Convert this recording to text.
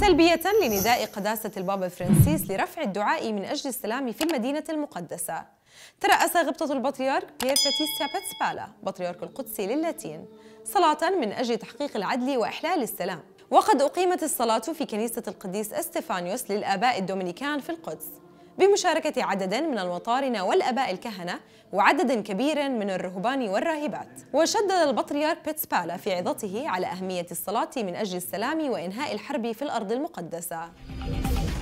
تلبية لنداء قداسة البابا فرانسيس لرفع الدعاء من أجل السلام في المدينة المقدسة ترأس غبطة البطريرك بيير باتيستا باتسبالا بطريرك القدس للاتين صلاة من أجل تحقيق العدل وإحلال السلام وقد أقيمت الصلاة في كنيسة القديس استفانيوس للآباء الدومينيكان في القدس بمشاركة عدد من المطارنة والأباء الكهنة وعدد كبير من الرهبان والراهبات وشدد البطريرك بيتسبالا في عظته على أهمية الصلاة من أجل السلام وإنهاء الحرب في الأرض المقدسة